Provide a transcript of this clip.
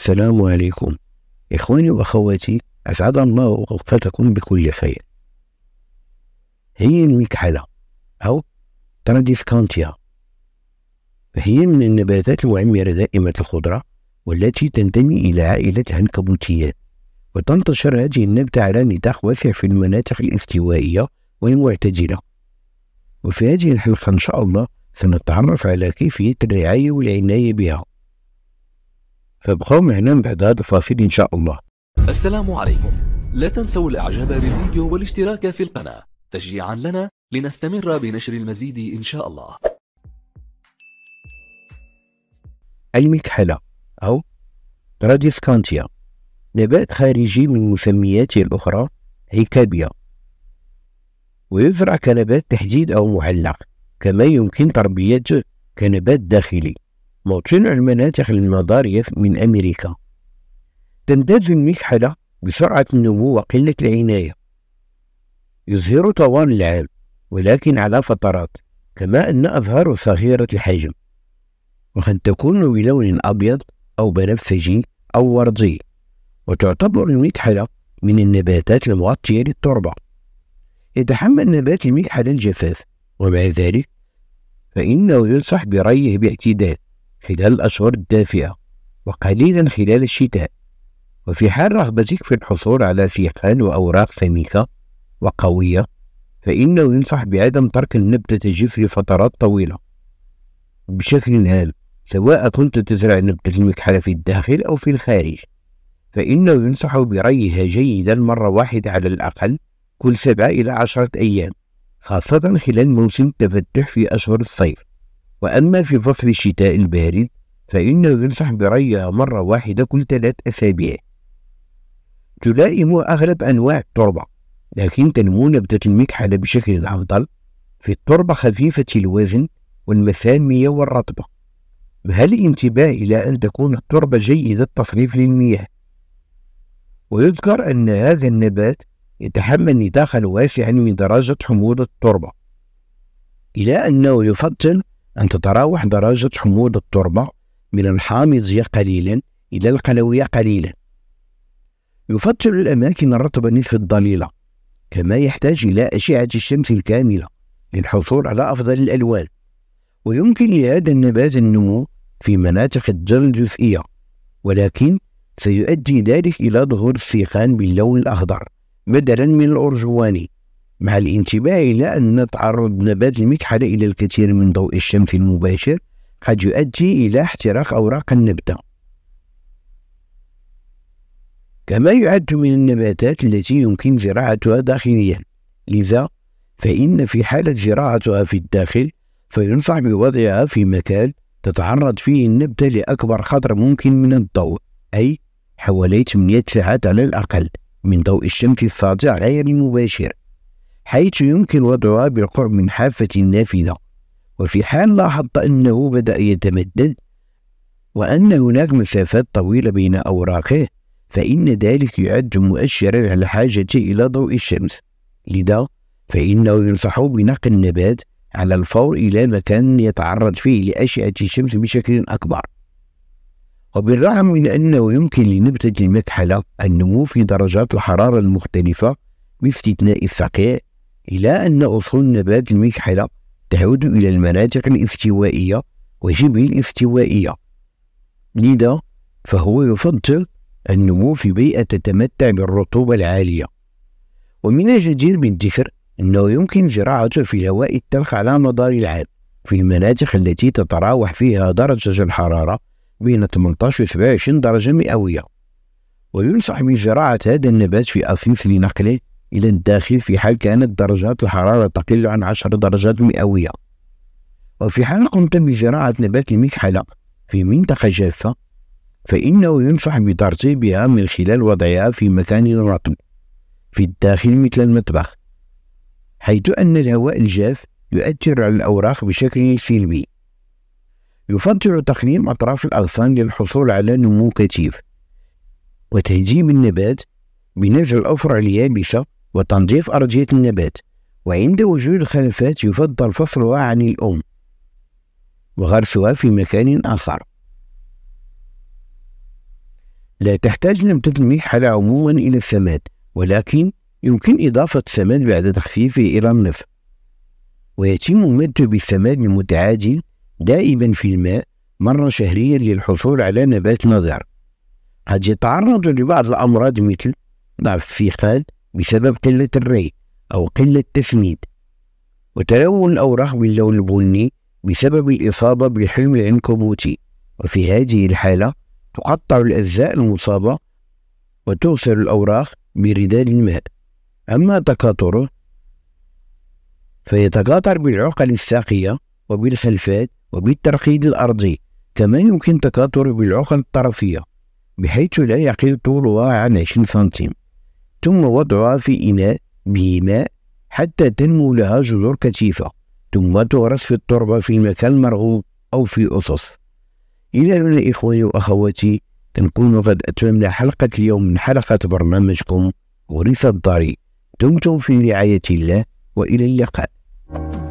السلام عليكم إخواني وأخواتي أسعد الله أوقاتكم بكل خير هي المكحلة أو تراديسكانتيا هي من النباتات المعمرة دائمة الخضرة والتي تنتمي إلى عائلة العنكبوتيات وتنتشر هذه النبتة على نطاق واسع في المناطق الاستوائية والمعتدلة وفي هذه الحلقة إن شاء الله سنتعرف على كيفية الرعاية والعناية بها فابقوا معنا من بعد هذا الفاصل ان شاء الله السلام عليكم لا تنسوا الاعجاب بالفيديو والاشتراك في القناة تشجيعا لنا لنستمر بنشر المزيد ان شاء الله المكحلة أو راديسكانتيا نبات خارجي من مسمياته الأخرى هيكابيا ويزرع كنبات تحديد أو معلق كما يمكن تربيته كنبات داخلي موطن المناطق المضاريف من أمريكا تمتاز المكحلة بسرعة النمو وقلة العناية يظهر طوال العام ولكن على فترات كما أن أظهاره صغيرة الحجم وقد تكون بلون أبيض أو بنفسجي أو وردي وتعتبر المكحلة من النباتات المغطية للتربة يتحمل نبات المكحلة الجفاف ومع ذلك فإنه ينصح بريه باعتدال خلال الأشهر الدافئة وقليلا خلال الشتاء وفي حال رغبتك في الحصول على فيقان وأوراق سميكة وقوية فإنه ينصح بعدم ترك النبتة تجف لفترات طويلة بشكل عام سواء كنت تزرع نبتة المكحلة في الداخل أو في الخارج فإنه ينصح بريها جيدا مرة واحدة على الأقل كل سبعة إلى عشرة أيام خاصة خلال موسم التفتح في أشهر الصيف وأما في فصل الشتاء البارد فإنه ينصح بريها مرة واحدة كل ثلاث أسابيع تلائم أغلب أنواع التربة لكن تنمو نبتة المكحلة بشكل أفضل في التربة خفيفة الوزن والمسامية والرطبة هل انتباه إلى أن تكون التربة جيدة التصريف للمياه ويذكر أن هذا النبات يتحمل نطاقا واسعا من درجة حموضة التربة إلى أنه يفضل أن تتراوح درجة حموض التربة من الحامضية قليلا إلى القلوية قليلا يفضل الأماكن الرطبة نصف الضليلة كما يحتاج إلى أشعة الشمس الكاملة للحصول على أفضل الألوان ويمكن لهذا النبات النمو في مناطق الجل الجزئية ولكن سيؤدي ذلك إلى ظهور السيخان باللون الأخضر بدلا من الأرجواني مع الانتباه إلى أن تعرض نبات المكحلة إلى الكثير من ضوء الشمس المباشر قد يؤدي إلى احتراق أوراق النبتة كما يعد من النباتات التي يمكن زراعتها داخليا لذا فإن في حالة زراعتها في الداخل فينصح بوضعها في مكان تتعرض فيه النبتة لأكبر قدر ممكن من الضوء أي حوالي 8 ساعات على الأقل من ضوء الشمس الساطع غير المباشر حيث يمكن وضعها بالقرب من حافة النافذة وفي حال لاحظت أنه بدأ يتمدد وأن هناك مسافات طويلة بين أوراقه فإن ذلك يعد مؤشرا على الحاجة إلى ضوء الشمس لذا فإنه ينصح بنقل النبات على الفور إلى مكان يتعرض فيه لأشعة الشمس بشكل أكبر وبالرغم من أنه يمكن لنبتة المكحلة النمو في درجات الحرارة المختلفة باستثناء الثقيع إلى أن أصول نبات المكحلة تعود إلى المناطق الاستوائية وشبه الاستوائية لذا فهو يفضل النمو في بيئة تتمتع بالرطوبة العالية ومن الجدير بالذكر أنه يمكن زراعته في الهواء التلخ على مدار العام في المناطق التي تتراوح فيها درجة الحرارة بين 18 و 27 درجة مئوية وينصح بزراعة هذا النبات في أصيف لنقله إلى الداخل في حال كانت درجات الحرارة تقل عن 10 درجات مئوية وفي حال قمت بزراعة نبات المكحلة في منطقة جافة فإنه ينصح بترطيبها من خلال وضعها في مكان رطب في الداخل مثل المطبخ حيث أن الهواء الجاف يؤثر على الأوراق بشكل سلبي يفضل تقليم أطراف الأغصان للحصول على نمو كثيف وتهذيب النبات بنزع الأفرع اليابسة وتنظيف أرضية النبات وعند وجود الخلفات يفضل فصلها عن الأم وغرسها في مكان آخر لا تحتاج نبتة المرحلة عموما إلى السماد ولكن يمكن إضافة السماد بعد تخفيفه إلى النفط ويتم مد السماد المتعادل دائما في الماء مرة شهريا للحصول على نبات نظر قد يتعرض لبعض الأمراض مثل ضعف خال بسبب قلة الري أو قلة تسميد وتلون الأوراق باللون البني بسبب الإصابة بالحلم العنكبوتي وفي هذه الحالة تقطع الأجزاء المصابة وتغسل الأوراق برداد الماء أما تكاثره فيتكاثر بالعقل الساقية وبالخلفات وبالترقيد الأرضي كما يمكن تكاثره بالعقل الطرفية بحيث لا يقل طولها عن 20 سنتيم ثم وضعها في إناء بماء حتى تنمو لها جذور كثيفة ثم تغرس في التربة في مكان مرغوب أو في أسس إلى هنا إخواني وأخواتي نكون قد أتممنا حلقة اليوم من حلقة برنامجكم ورث الضري دمتم في رعاية الله وإلى اللقاء